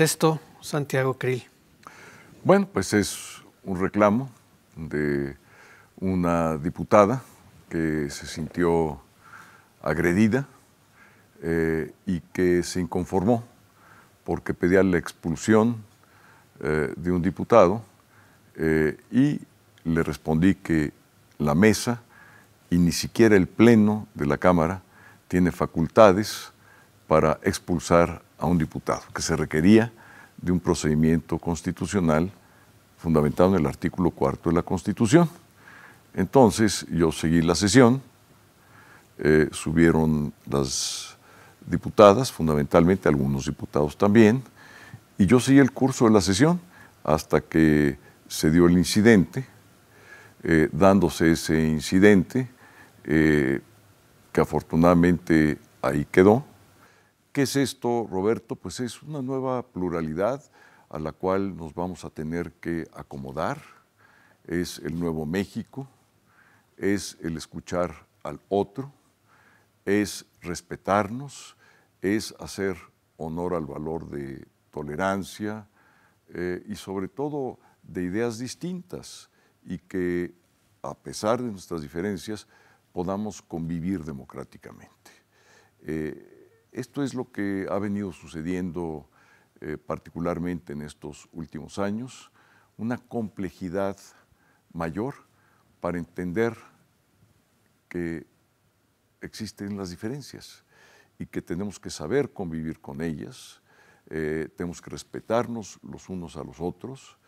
esto, Santiago Krill? Bueno, pues es un reclamo de una diputada que se sintió agredida eh, y que se inconformó porque pedía la expulsión eh, de un diputado eh, y le respondí que la mesa y ni siquiera el Pleno de la Cámara tiene facultades para expulsar a un diputado, que se requería de un procedimiento constitucional fundamentado en el artículo cuarto de la Constitución. Entonces yo seguí la sesión, eh, subieron las diputadas, fundamentalmente algunos diputados también, y yo seguí el curso de la sesión hasta que se dio el incidente, eh, dándose ese incidente, eh, que afortunadamente ahí quedó, ¿Qué es esto, Roberto? Pues es una nueva pluralidad a la cual nos vamos a tener que acomodar. Es el nuevo México, es el escuchar al otro, es respetarnos, es hacer honor al valor de tolerancia eh, y sobre todo de ideas distintas y que a pesar de nuestras diferencias podamos convivir democráticamente. Eh, esto es lo que ha venido sucediendo eh, particularmente en estos últimos años, una complejidad mayor para entender que existen las diferencias y que tenemos que saber convivir con ellas, eh, tenemos que respetarnos los unos a los otros,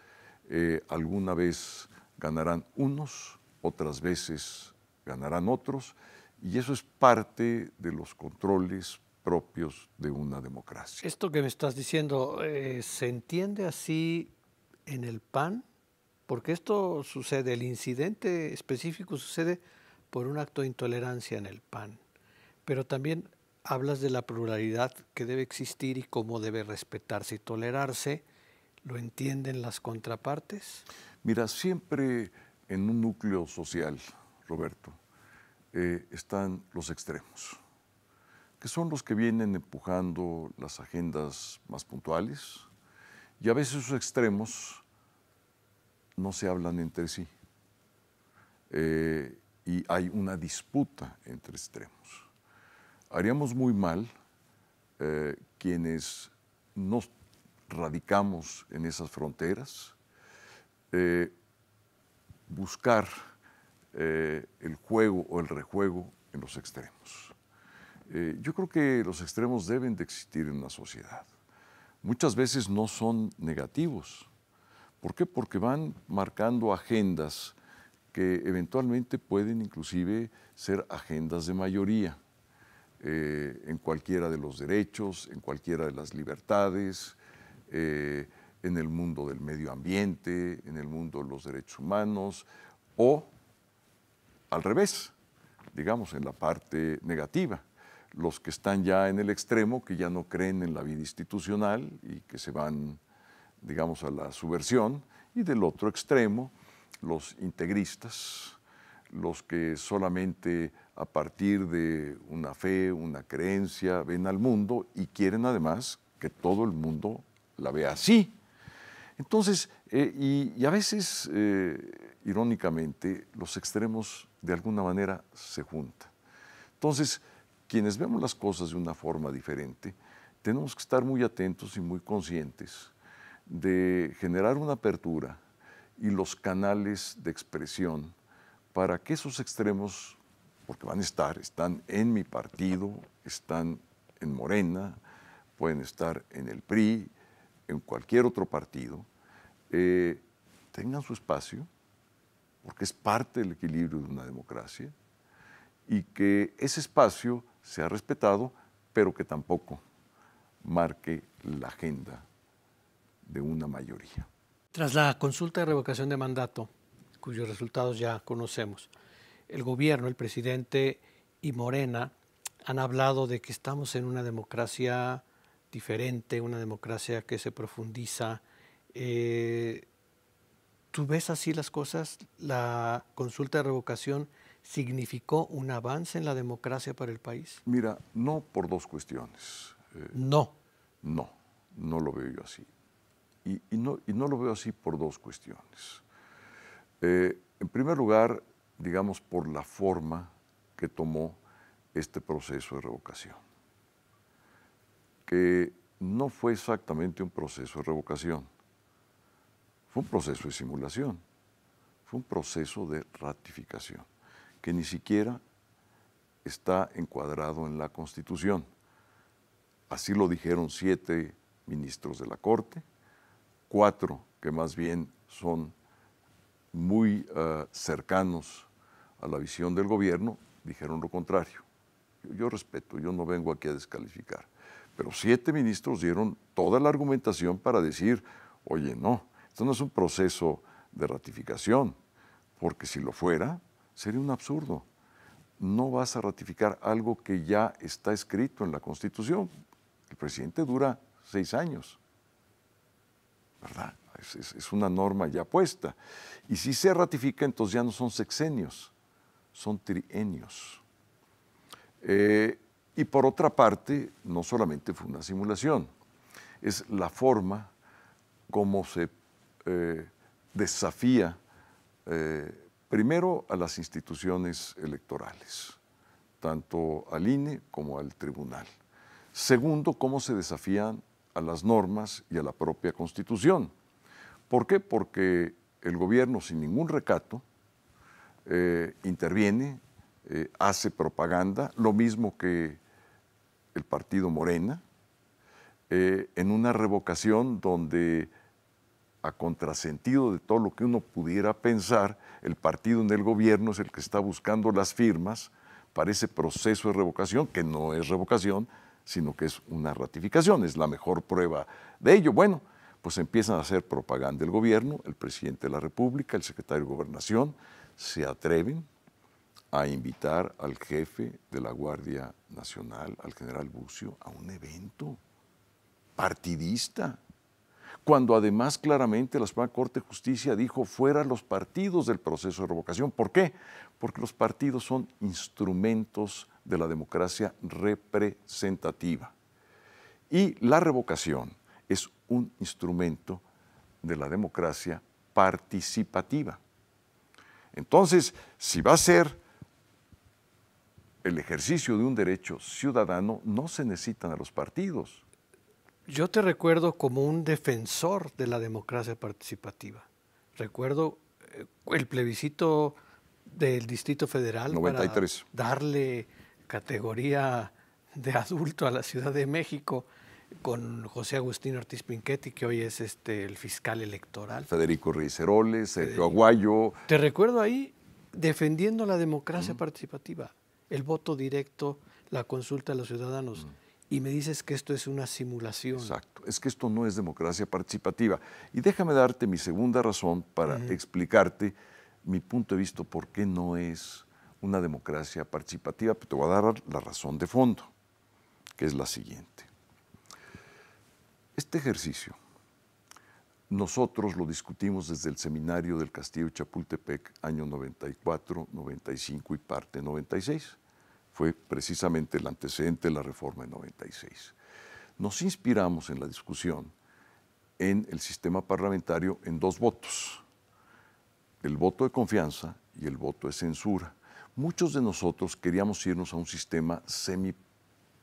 eh, alguna vez ganarán unos, otras veces ganarán otros, y eso es parte de los controles propios de una democracia. Esto que me estás diciendo, eh, ¿se entiende así en el PAN? Porque esto sucede, el incidente específico sucede por un acto de intolerancia en el PAN, pero también hablas de la pluralidad que debe existir y cómo debe respetarse y tolerarse. ¿Lo entienden las contrapartes? Mira, siempre en un núcleo social, Roberto, eh, están los extremos que son los que vienen empujando las agendas más puntuales y a veces sus extremos no se hablan entre sí. Eh, y hay una disputa entre extremos. Haríamos muy mal eh, quienes nos radicamos en esas fronteras, eh, buscar el juego o el rejuego en los extremos. Eh, yo creo que los extremos deben de existir en una sociedad. Muchas veces no son negativos. ¿Por qué? Porque van marcando agendas que eventualmente pueden inclusive ser agendas de mayoría, eh, en cualquiera de los derechos, en cualquiera de las libertades, eh, en el mundo del medio ambiente, en el mundo de los derechos humanos, o al revés, digamos, en la parte negativa los que están ya en el extremo, que ya no creen en la vida institucional y que se van, digamos, a la subversión, y del otro extremo, los integristas, los que solamente a partir de una fe, una creencia, ven al mundo y quieren además que todo el mundo la vea así. Entonces, eh, y, a veces, eh, irónicamente, los extremos de alguna manera se juntan. Entonces, quienes vemos las cosas de una forma diferente, tenemos que estar muy atentos y muy conscientes de generar una apertura y los canales de expresión para que esos extremos, porque van a estar, están en mi partido, están en Morena, pueden estar en el PRI, en cualquier otro partido, eh, tengan su espacio, porque es parte del equilibrio de una democracia, y que ese espacio se ha respetado, pero que tampoco marque la agenda de una mayoría. Tras la consulta de revocación de mandato, cuyos resultados ya conocemos, el gobierno, el presidente y Morena han hablado de que estamos en una democracia diferente, una democracia que se profundiza. Eh, ¿Tú ves así las cosas? ¿La consulta de revocación significó un avance en la democracia para el país? Mira, no por dos cuestiones. Eh, no. No, no lo veo yo así. Y, no, lo veo así por dos cuestiones. Eh, en primer lugar, digamos, por la forma que tomó este proceso de revocación, que no fue exactamente un proceso de revocación, fue un proceso de simulación, fue un proceso de ratificación que ni siquiera está encuadrado en la Constitución. Así lo dijeron siete ministros de la Corte, cuatro que más bien son muy eh, cercanos a la visión del gobierno, dijeron lo contrario. yo, respeto, yo no vengo aquí a descalificar, pero siete ministros dieron toda la argumentación para decir, oye, no, esto no es un proceso de ratificación, porque si lo fuera, Sería un absurdo. No vas a ratificar algo que ya está escrito en la Constitución. El presidente dura seis años. ¿Verdad? Es, una norma ya puesta. Y si se ratifica, entonces ya no son sexenios, son trienios. Eh, y por otra parte, no solamente fue una simulación, es la forma como se eh, desafía eh, Primero a las instituciones electorales, tanto al INE como al tribunal. Segundo, cómo se desafían a las normas y a la propia constitución. ¿Por qué? Porque el gobierno sin ningún recato eh, interviene, eh, hace propaganda, lo mismo que el partido Morena, eh, en una revocación donde a contrasentido de todo lo que uno pudiera pensar, el partido en el gobierno es el que está buscando las firmas para ese proceso de revocación, que no es revocación, sino que es una ratificación, es la mejor prueba de ello. Bueno, pues empiezan a hacer propaganda el gobierno, el presidente de la República, el secretario de Gobernación, se atreven a invitar al jefe de la Guardia Nacional, al general Bucio, a un evento partidista cuando además claramente la Suprema Corte de Justicia dijo fuera los partidos del proceso de revocación. ¿Por qué? Porque los partidos son instrumentos de la democracia representativa. Y la revocación es un instrumento de la democracia participativa. Entonces, si va a ser el ejercicio de un derecho ciudadano, no se necesitan a los partidos. Yo te recuerdo como un defensor de la democracia participativa. Recuerdo eh, el plebiscito del Distrito Federal para darle categoría de adulto a la Ciudad de México con José Agustín Ortiz Pinchetti, que hoy es este, el fiscal electoral. Federico Riceroles, Sergio Aguayo. Te recuerdo ahí defendiendo la democracia participativa, el voto directo, la consulta a los ciudadanos y me dices que esto es una simulación. Exacto, es que esto no es democracia participativa. Y déjame darte mi segunda razón para explicarte mi punto de vista por qué no es una democracia participativa, pero te voy a dar la razón de fondo, que es la siguiente. Este ejercicio nosotros lo discutimos desde el seminario del Castillo Chapultepec, año 94, 95 y parte 96 fue precisamente el antecedente de la reforma de 96. Nos inspiramos en la discusión en el sistema parlamentario en dos votos, el voto de confianza y el voto de censura. Muchos de nosotros queríamos irnos a un sistema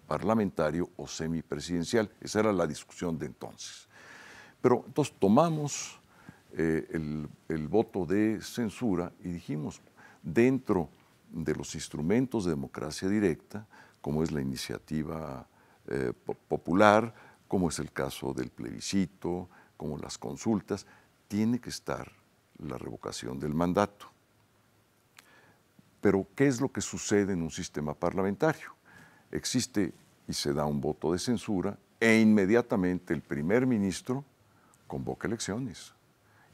parlamentario o semipresidencial, esa era la discusión de entonces. Pero entonces tomamos eh, el, el voto de censura y dijimos, dentro de los instrumentos de democracia directa, como es la iniciativa eh, popular, como es el caso del plebiscito, como las consultas, tiene que estar la revocación del mandato. Pero, ¿qué es lo que sucede en un sistema parlamentario? Existe y se da un voto de censura e inmediatamente el primer ministro convoca elecciones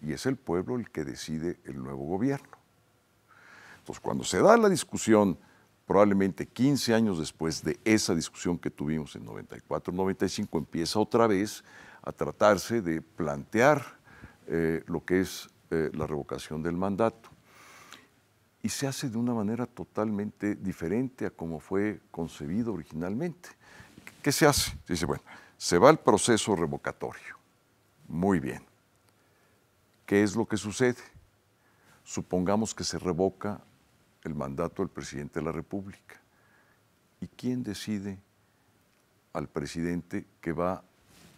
y es el pueblo el que decide el nuevo gobierno. Pues, cuando se da la discusión, probablemente 15 años después de esa discusión que tuvimos en 94-95, empieza otra vez a tratarse de plantear eh, lo que es eh, la revocación del mandato. Y se hace de una manera totalmente diferente a como fue concebido originalmente. ¿Qué se hace? Se dice, bueno, se va al proceso revocatorio. Muy bien. ¿Qué es lo que sucede? Supongamos que se revoca el mandato del presidente de la República. ¿Y quién decide al presidente que va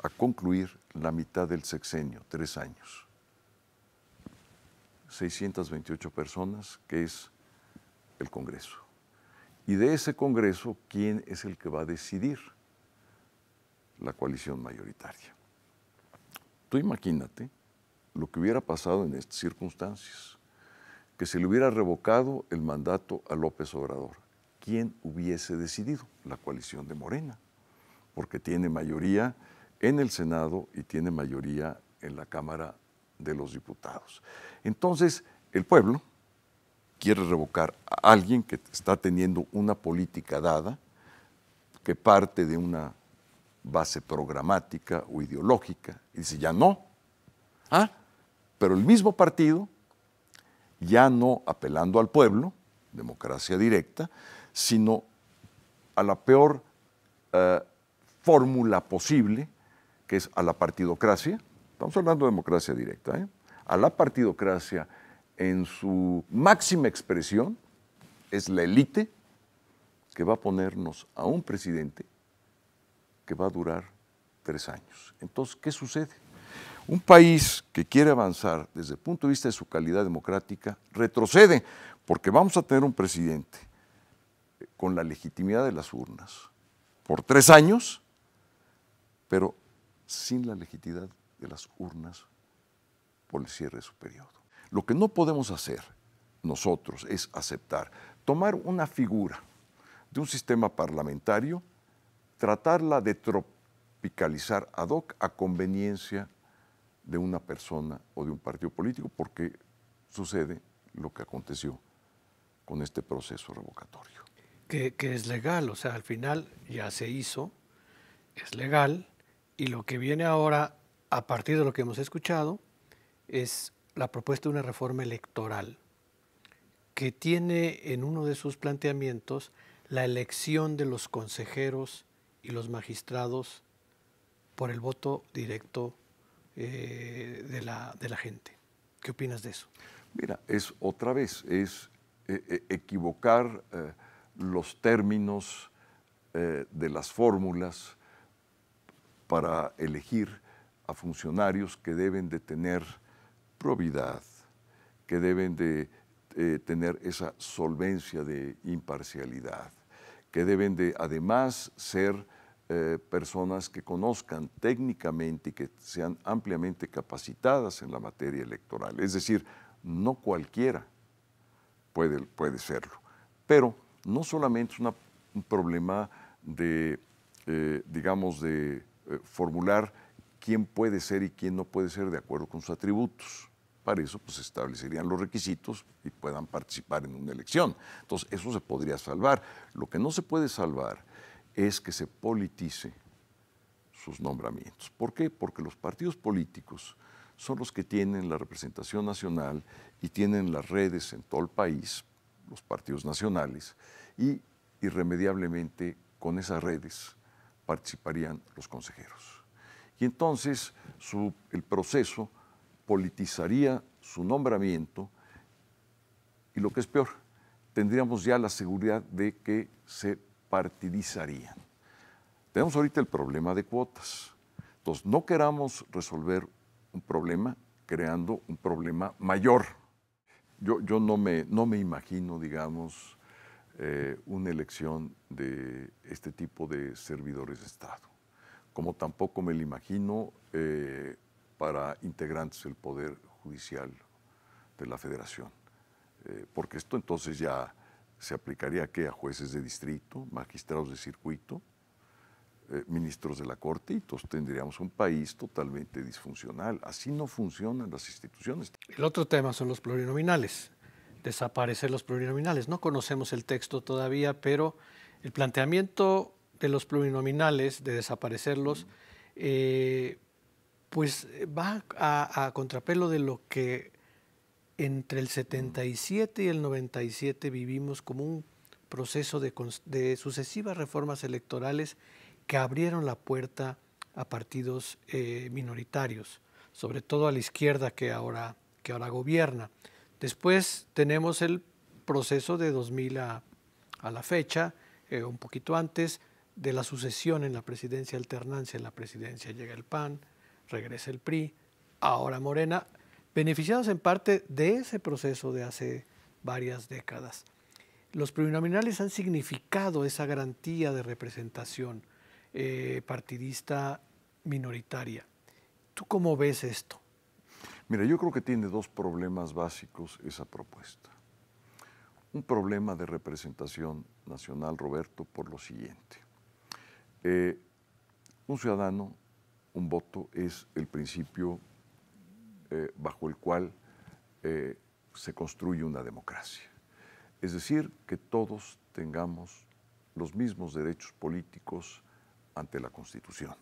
a concluir la mitad del sexenio, tres años? 628 personas, que es el Congreso. Y de ese Congreso, ¿quién es el que va a decidir? La coalición mayoritaria. Tú imagínate lo que hubiera pasado en estas circunstancias que se le hubiera revocado el mandato a López Obrador. ¿Quién hubiese decidido? La coalición de Morena, porque tiene mayoría en el Senado y tiene mayoría en la Cámara de los Diputados. Entonces, el pueblo quiere revocar a alguien que está teniendo una política dada, que parte de una base programática o ideológica, y dice, ya no. Ah. pero el mismo partido ya no apelando al pueblo, democracia directa, sino a la peor eh, fórmula posible, que es a la partidocracia, estamos hablando de democracia directa, ¿eh? a la partidocracia en su máxima expresión, es la élite que va a ponernos a un presidente que va a durar tres años. Entonces, ¿qué sucede? Un país que quiere avanzar desde el punto de vista de su calidad democrática retrocede, porque vamos a tener un presidente con la legitimidad de las urnas por tres años, pero sin la legitimidad de las urnas por el cierre de su periodo. Lo que no podemos hacer nosotros es aceptar, tomar una figura de un sistema parlamentario, tratarla de tropicalizar ad hoc a conveniencia de una persona o de un partido político, porque sucede lo que aconteció con este proceso revocatorio. Que, es legal, o sea, al final ya se hizo, es legal, y lo que viene ahora, a partir de lo que hemos escuchado, es la propuesta de una reforma electoral que tiene en uno de sus planteamientos la elección de los consejeros y los magistrados por el voto directo eh, de, la, gente. ¿Qué opinas de eso? Mira, es otra vez, es eh, eh, equivocar los términos de las fórmulas para elegir a funcionarios que deben de tener probidad, que deben de tener esa solvencia de imparcialidad, que deben de además ser eh, personas que conozcan técnicamente y que sean ampliamente capacitadas en la materia electoral. Es decir, no cualquiera puede, puede serlo. Pero no solamente es un problema de, eh, digamos, de eh, formular quién puede ser y quién no puede ser de acuerdo con sus atributos. Para eso pues establecerían los requisitos y puedan participar en una elección. Entonces, eso se podría salvar. Lo que no se puede salvar es que se politice sus nombramientos. ¿Por qué? Porque los partidos políticos son los que tienen la representación nacional y tienen las redes en todo el país, los partidos nacionales, y irremediablemente con esas redes participarían los consejeros. Y entonces el proceso politizaría su nombramiento y lo que es peor, tendríamos ya la seguridad de que se partidizarían. Tenemos ahorita el problema de cuotas. Entonces, no queramos resolver un problema creando un problema mayor. Yo, yo no, me, no me imagino, digamos, eh, una elección de este tipo de servidores de Estado, como tampoco me lo imagino eh, para integrantes del Poder Judicial de la Federación, eh, porque esto entonces ya ¿Se aplicaría a qué? A jueces de distrito, magistrados de circuito, eh, ministros de la Corte, y entonces tendríamos un país totalmente disfuncional. Así no funcionan las instituciones. El otro tema son los plurinominales. Desaparecer los plurinominales. No conocemos el texto todavía, pero el planteamiento de los plurinominales, de desaparecerlos, eh, pues va a, contrapelo de lo que entre el 77 y el 97 vivimos como un proceso de, sucesivas reformas electorales que abrieron la puerta a partidos eh, minoritarios, sobre todo a la izquierda que ahora, que ahora gobierna. Después tenemos el proceso de 2000 a, la fecha, eh, un poquito antes, de la sucesión en la presidencia, alternancia en la presidencia. Llega el PAN, regresa el PRI, ahora Morena, beneficiados en parte de ese proceso de hace varias décadas. Los plurinominales han significado esa garantía de representación eh, partidista minoritaria. ¿Tú cómo ves esto? Mira, yo creo que tiene dos problemas básicos esa propuesta. Un problema de representación nacional, Roberto, por lo siguiente. Eh, un ciudadano, un voto, es el principio eh, bajo el cual eh, se construye una democracia. Es decir, que todos tengamos los mismos derechos políticos ante la Constitución.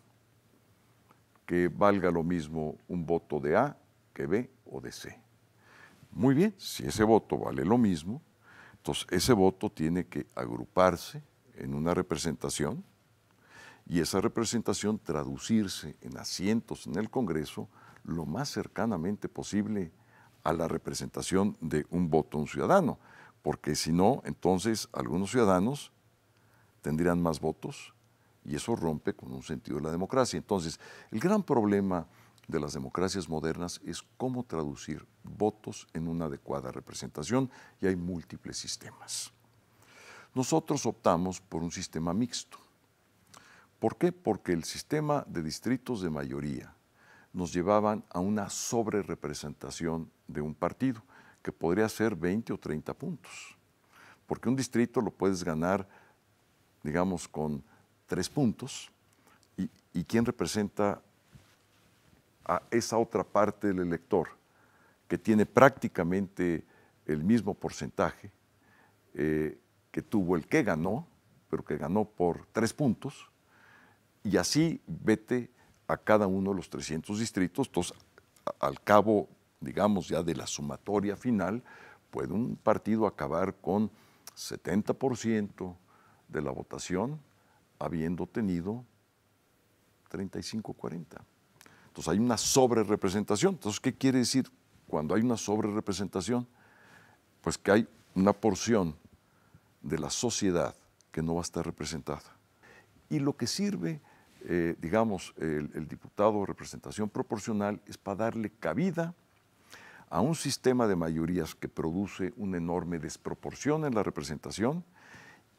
Que valga lo mismo un voto de A que B o de C. Muy bien, si ese voto vale lo mismo, entonces ese voto tiene que agruparse en una representación y esa representación traducirse en asientos en el Congreso lo más cercanamente posible a la representación de un voto un ciudadano, porque si no, entonces algunos ciudadanos tendrían más votos y eso rompe con un sentido de la democracia. Entonces, el gran problema de las democracias modernas es cómo traducir votos en una adecuada representación y hay múltiples sistemas. Nosotros optamos por un sistema mixto. ¿Por qué? Porque el sistema de distritos de mayoría nos llevaban a una sobrerepresentación de un partido, que podría ser 20 o 30 puntos. Porque un distrito lo puedes ganar, digamos, con tres puntos. ¿Y, quién representa a esa otra parte del elector, que tiene prácticamente el mismo porcentaje eh, que tuvo el que ganó, pero que ganó por tres puntos? Y así vete a cada uno de los 300 distritos. Entonces, al cabo, digamos, ya de la sumatoria final, puede un partido acabar con 70% de la votación habiendo tenido 35-40. Entonces hay una sobrerepresentación. Entonces, ¿qué quiere decir cuando hay una sobrerepresentación? Pues que hay una porción de la sociedad que no va a estar representada. Y lo que sirve eh, digamos, el, el diputado representación proporcional es para darle cabida a un sistema de mayorías que produce una enorme desproporción en la representación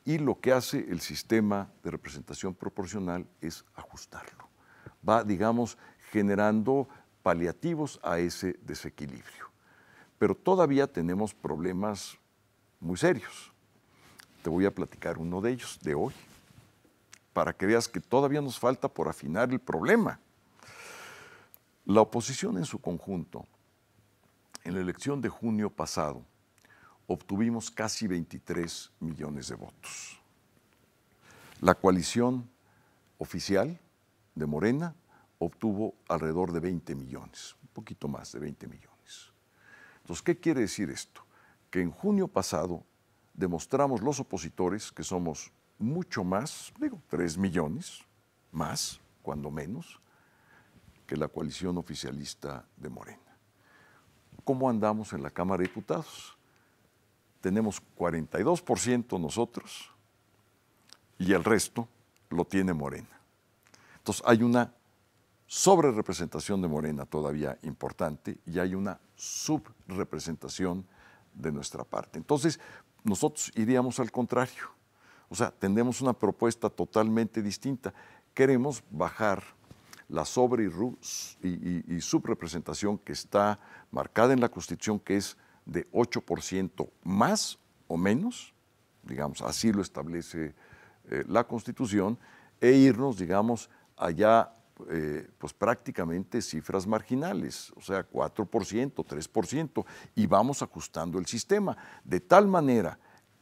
y lo que hace el sistema de representación proporcional es ajustarlo. Va, digamos, generando paliativos a ese desequilibrio. Pero todavía tenemos problemas muy serios. Te voy a platicar uno de ellos, de hoy para que veas que todavía nos falta por afinar el problema. La oposición en su conjunto, en la elección de junio pasado, obtuvimos casi 23 millones de votos. La coalición oficial de Morena obtuvo alrededor de 20 millones, un poquito más de 20 millones. Entonces, ¿qué quiere decir esto? Que en junio pasado demostramos los opositores que somos mucho más, digo, 3 millones más, cuando menos, que la coalición oficialista de Morena. ¿Cómo andamos en la Cámara de Diputados? Tenemos 42% nosotros y el resto lo tiene Morena. Entonces hay una sobrerepresentación de Morena todavía importante y hay una subrepresentación de nuestra parte. Entonces nosotros iríamos al contrario o sea, tenemos una propuesta totalmente distinta. Queremos bajar la sobre y, subrepresentación que está marcada en la Constitución, que es de 8% más o menos, digamos, así lo establece eh, la Constitución, e irnos, digamos, allá, eh, pues prácticamente cifras marginales, o sea, 4%, 3%, y vamos ajustando el sistema, de tal manera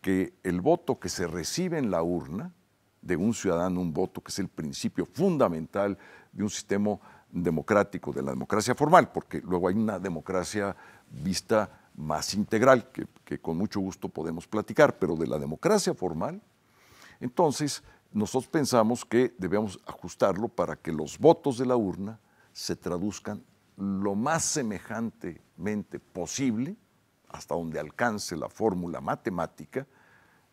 que el voto que se recibe en la urna de un ciudadano, un voto que es el principio fundamental de un sistema democrático, de la democracia formal, porque luego hay una democracia vista más integral, que, que con mucho gusto podemos platicar, pero de la democracia formal, entonces nosotros pensamos que debemos ajustarlo para que los votos de la urna se traduzcan lo más semejantemente posible, hasta donde alcance la fórmula matemática,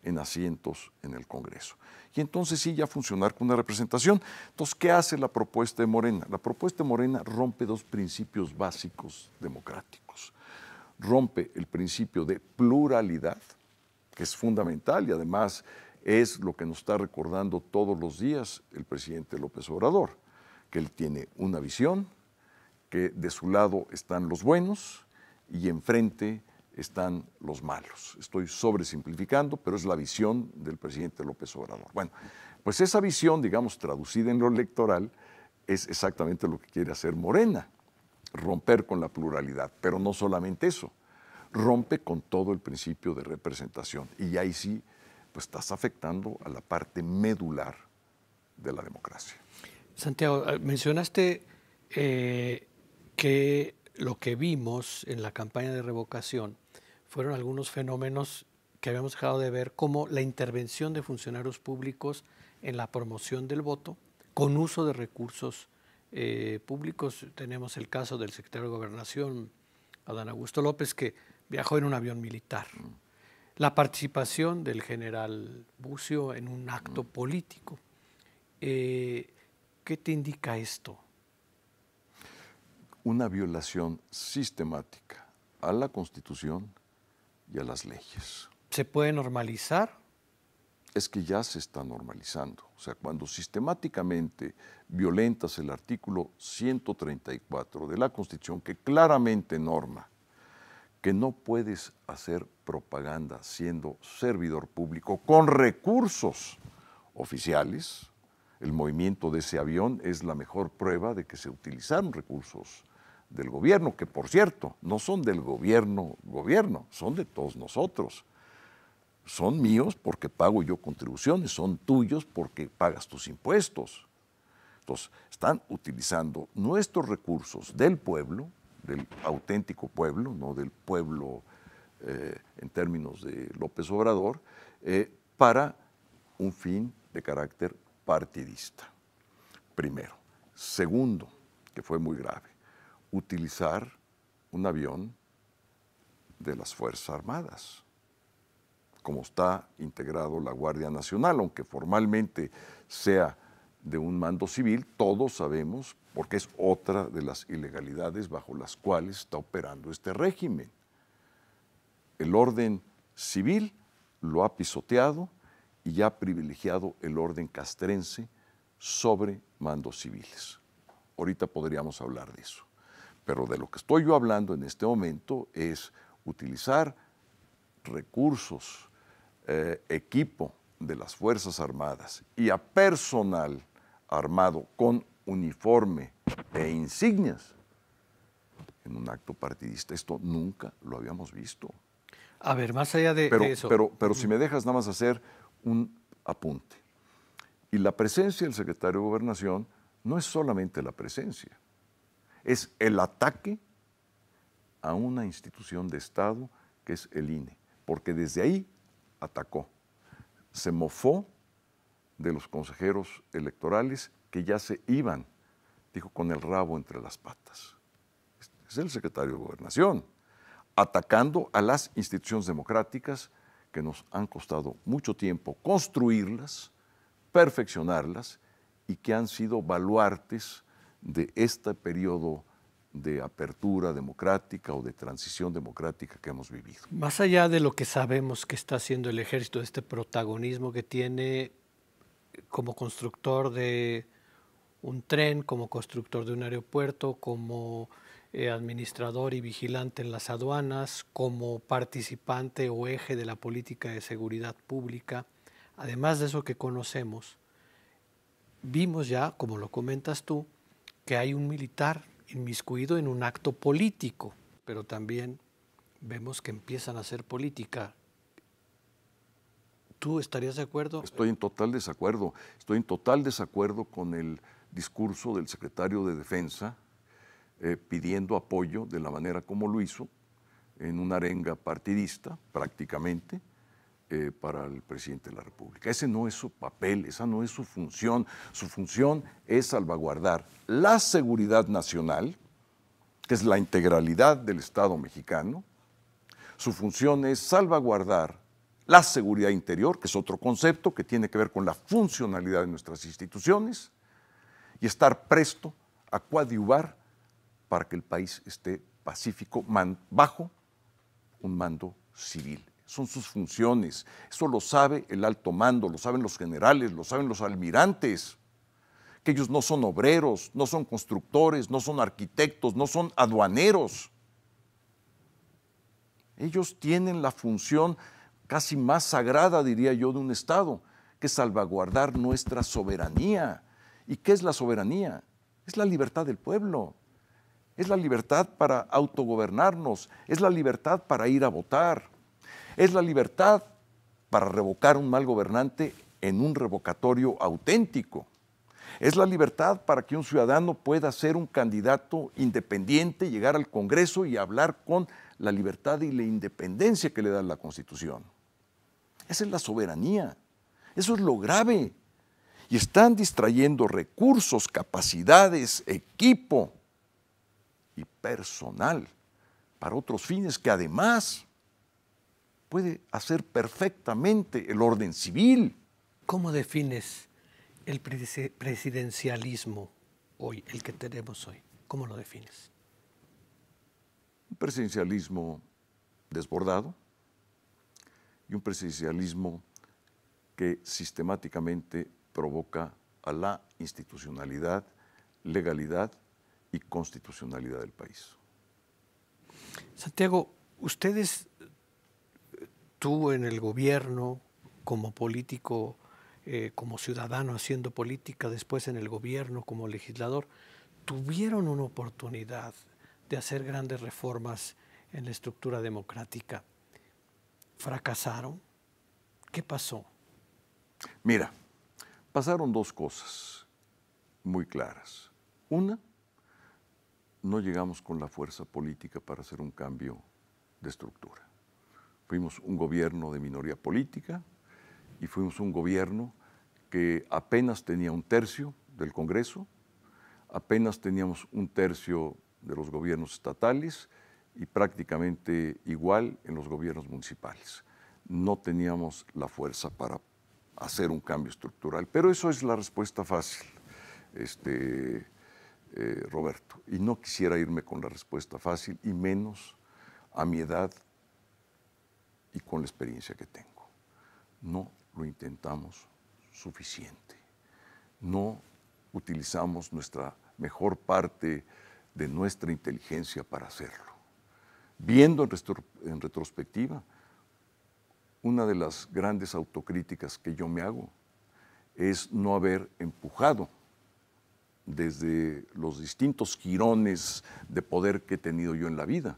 en asientos en el Congreso. Y entonces sí ya funcionar con una representación. Entonces, ¿qué hace la propuesta de Morena? La propuesta de Morena rompe dos principios básicos democráticos. Rompe el principio de pluralidad, que es fundamental y además es lo que nos está recordando todos los días el presidente López Obrador, que él tiene una visión, que de su lado están los buenos y enfrente están los malos. Estoy sobresimplificando, pero es la visión del presidente López Obrador. Bueno, pues esa visión, digamos, traducida en lo electoral, es exactamente lo que quiere hacer Morena, romper con la pluralidad, pero no solamente eso, rompe con todo el principio de representación y ahí sí, pues estás afectando a la parte medular de la democracia. Santiago, ah, mencionaste eh, que lo que vimos en la campaña de revocación fueron algunos fenómenos que habíamos dejado de ver, como la intervención de funcionarios públicos en la promoción del voto con uso de recursos eh, públicos. Tenemos el caso del secretario de Gobernación, Adán Augusto López, que viajó en un avión militar. Mm. La participación del general Bucio en un acto mm. político. Eh, ¿Qué te indica esto? Una violación sistemática a la Constitución, y a las leyes. ¿Se puede normalizar? Es que ya se está normalizando. O sea, cuando sistemáticamente violentas el artículo 134 de la Constitución, que claramente norma que no puedes hacer propaganda siendo servidor público con recursos oficiales, el movimiento de ese avión es la mejor prueba de que se utilizaron recursos del gobierno, que por cierto, no son del gobierno, gobierno, son de todos nosotros. Son míos porque pago yo contribuciones, son tuyos porque pagas tus impuestos. Entonces, están utilizando nuestros recursos del pueblo, del auténtico pueblo, no del pueblo eh, en términos de López Obrador, eh, para un fin de carácter partidista. Primero. Segundo, que fue muy grave utilizar un avión de las Fuerzas Armadas, como está integrado la Guardia Nacional, aunque formalmente sea de un mando civil, todos sabemos, porque es otra de las ilegalidades bajo las cuales está operando este régimen. El orden civil lo ha pisoteado y ha privilegiado el orden castrense sobre mandos civiles. Ahorita podríamos hablar de eso. Pero de lo que estoy yo hablando en este momento es utilizar recursos, eh, equipo de las Fuerzas Armadas y a personal armado con uniforme e insignias en un acto partidista. Esto nunca lo habíamos visto. A ver, más allá de, eso. pero si me dejas nada más hacer un apunte. Y la presencia del secretario de Gobernación no es solamente la presencia es el ataque a una institución de Estado que es el INE, porque desde ahí atacó, se mofó de los consejeros electorales que ya se iban, dijo, con el rabo entre las patas. Es el secretario de Gobernación, atacando a las instituciones democráticas que nos han costado mucho tiempo construirlas, perfeccionarlas y que han sido baluartes de este periodo de apertura democrática o de transición democrática que hemos vivido. Más allá de lo que sabemos que está haciendo el ejército, este protagonismo que tiene como constructor de un tren, como constructor de un aeropuerto, como eh, administrador y vigilante en las aduanas, como participante o eje de la política de seguridad pública, además de eso que conocemos, vimos ya, como lo comentas tú, que hay un militar inmiscuido en un acto político, pero también vemos que empiezan a hacer política. ¿Tú estarías de acuerdo? Estoy en total desacuerdo. Estoy en total desacuerdo con el discurso del secretario de Defensa eh, pidiendo apoyo de la manera como lo hizo, en una arenga partidista prácticamente eh, para el presidente de la República. Ese no es su papel, esa no es su función. Su función es salvaguardar la seguridad nacional, que es la integralidad del Estado mexicano. Su función es salvaguardar la seguridad interior, que es otro concepto que tiene que ver con la funcionalidad de nuestras instituciones, y estar presto a coadyuvar para que el país esté pacífico bajo un mando civil son sus funciones. Eso lo sabe el alto mando, lo saben los generales, lo saben los almirantes, que ellos no son obreros, no son constructores, no son arquitectos, no son aduaneros. Ellos tienen la función casi más sagrada, diría yo, de un Estado, que es salvaguardar nuestra soberanía. ¿Y qué es la soberanía? Es la libertad del pueblo, es la libertad para autogobernarnos, es la libertad para ir a votar, es la libertad para revocar un mal gobernante en un revocatorio auténtico. Es la libertad para que un ciudadano pueda ser un candidato independiente, llegar al Congreso y hablar con la libertad y la independencia que le da la Constitución. Esa es la soberanía. Eso es lo grave. Y están distrayendo recursos, capacidades, equipo y personal para otros fines que además puede hacer perfectamente el orden civil. ¿Cómo defines el presidencialismo hoy, el que tenemos hoy? ¿Cómo lo defines? Un presidencialismo desbordado y un presidencialismo que sistemáticamente provoca a la institucionalidad, legalidad y constitucionalidad del país. Santiago, ustedes tú en el gobierno, como político, eh, como ciudadano haciendo política, después en el gobierno, como legislador, tuvieron una oportunidad de hacer grandes reformas en la estructura democrática. ¿Fracasaron? ¿Qué pasó? Mira, pasaron dos cosas muy claras. Una, no llegamos con la fuerza política para hacer un cambio de estructura. Fuimos un gobierno de minoría política y fuimos un gobierno que apenas tenía un tercio del Congreso, apenas teníamos un tercio de los gobiernos estatales y prácticamente igual en los gobiernos municipales. No teníamos la fuerza para hacer un cambio estructural, pero eso es la respuesta fácil, este, eh, Roberto. Y no quisiera irme con la respuesta fácil y menos a mi edad y con la experiencia que tengo. No lo intentamos suficiente. No utilizamos nuestra mejor parte de nuestra inteligencia para hacerlo. Viendo en, retrospectiva, una de las grandes autocríticas que yo me hago es no haber empujado desde los distintos girones de poder que he tenido yo en la vida,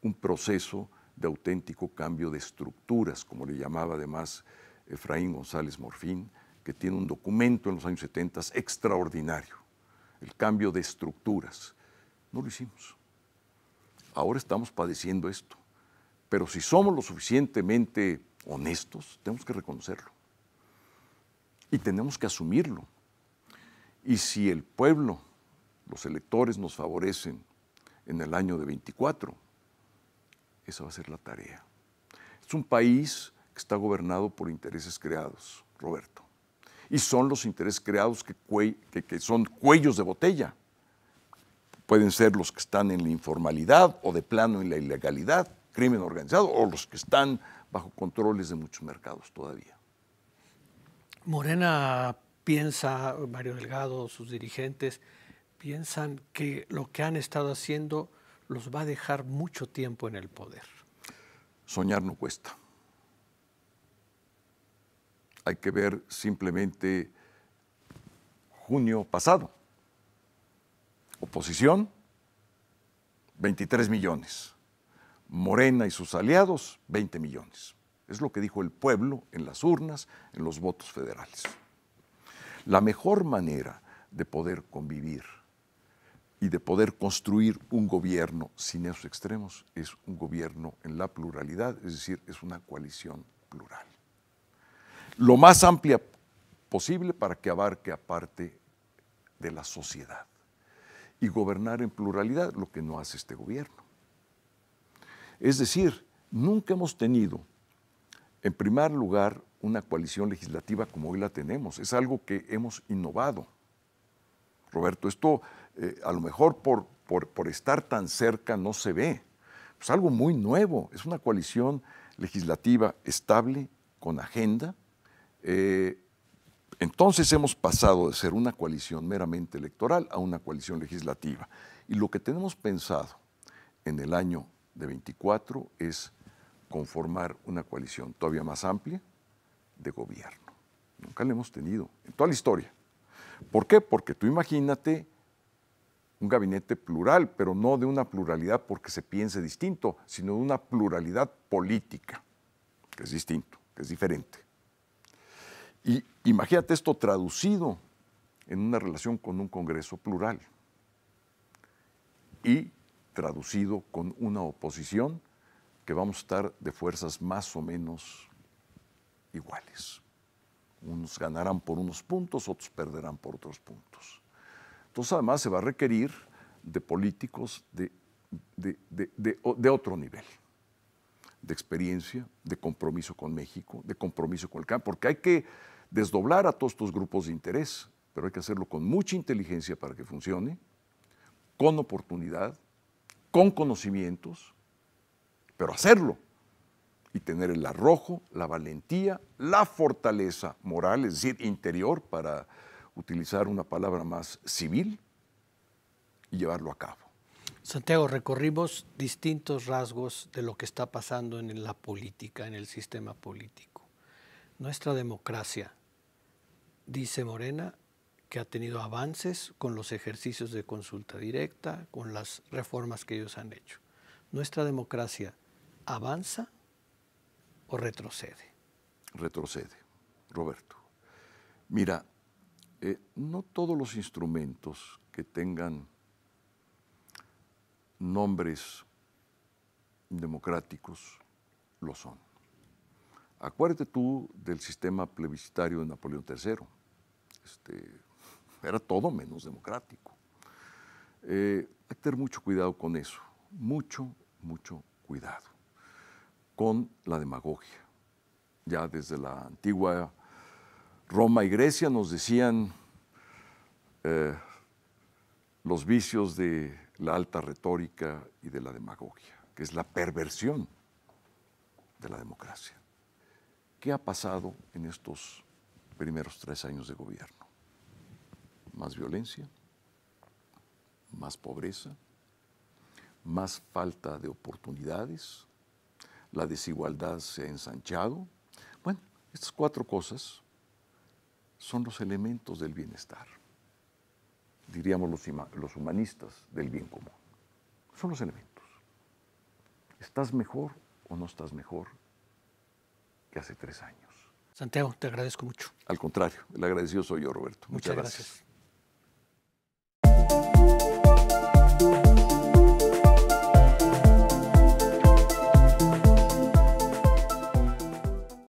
un proceso de auténtico cambio de estructuras, como le llamaba además Efraín González Morfín, que tiene un documento en los años 70 extraordinario, el cambio de estructuras. No lo hicimos. Ahora estamos padeciendo esto, pero si somos lo suficientemente honestos, tenemos que reconocerlo y tenemos que asumirlo. Y si el pueblo, los electores nos favorecen en el año de 24, esa va a ser la tarea. Es un país que está gobernado por intereses creados, Roberto. Y son los intereses creados que, son cuellos de botella. Pueden ser los que están en la informalidad o de plano en la ilegalidad, crimen organizado, o los que están bajo controles de muchos mercados todavía. Morena piensa, Mario Delgado, sus dirigentes, piensan que lo que han estado haciendo los va a dejar mucho tiempo en el poder. Soñar no cuesta. Hay que ver simplemente junio pasado. Oposición, 23 millones. Morena y sus aliados, 20 millones. Es lo que dijo el pueblo en las urnas, en los votos federales. La mejor manera de poder convivir y de poder construir un gobierno sin esos extremos es un gobierno en la pluralidad, es decir, es una coalición plural. Lo más amplia posible para que abarque a parte de la sociedad y gobernar en pluralidad, lo que no hace este gobierno. Es decir, nunca hemos tenido, en primer lugar, una coalición legislativa como hoy la tenemos. Es algo que hemos innovado. Roberto, esto eh, a lo mejor por, estar tan cerca no se ve. Es algo muy nuevo, es una coalición legislativa estable, con agenda. Eh, entonces hemos pasado de ser una coalición meramente electoral a una coalición legislativa. Y lo que tenemos pensado en el año de 24 es conformar una coalición todavía más amplia de gobierno. Nunca la hemos tenido en toda la historia. ¿Por qué? Porque tú imagínate un gabinete plural, pero no de una pluralidad porque se piense distinto, sino de una pluralidad política, que es distinto, que es diferente. Y imagínate esto traducido en una relación con un Congreso plural y traducido con una oposición que vamos a estar de fuerzas más o menos iguales. Unos ganarán por unos puntos, otros perderán por otros puntos. Entonces además se va a requerir de políticos de, de, de otro nivel, de experiencia, de compromiso con México, de compromiso con el campo, porque hay que desdoblar a todos estos grupos de interés, pero hay que hacerlo con mucha inteligencia para que funcione, con oportunidad, con conocimientos, pero hacerlo y tener el arrojo, la valentía, la fortaleza moral, es decir, interior para utilizar una palabra más civil y llevarlo a cabo. Santiago, recorrimos distintos rasgos de lo que está pasando en la política, en el sistema político. Nuestra democracia, dice Morena, que ha tenido avances con los ejercicios de consulta directa, con las reformas que ellos han hecho. ¿Nuestra democracia avanza o retrocede? Retrocede, Roberto. Mira, eh, no todos los instrumentos que tengan nombres democráticos lo son. Acuérdate tú del sistema plebiscitario de Napoleón III. Este, era todo menos democrático. Eh, hay que tener mucho cuidado con eso, mucho, mucho cuidado, con la demagogia. Ya desde la antigua Roma y Grecia nos decían eh, los vicios de la alta retórica y de la demagogia, que es la perversión de la democracia. ¿Qué ha pasado en estos primeros tres años de gobierno? Más violencia, más pobreza, más falta de oportunidades, la desigualdad se ha ensanchado. Bueno, estas cuatro cosas son los elementos del bienestar, diríamos los, los humanistas del bien común. Son los elementos. ¿Estás mejor o no estás mejor que hace tres años? Santiago, te agradezco mucho. Al contrario, el agradecido soy yo, Roberto. Muchas, gracias.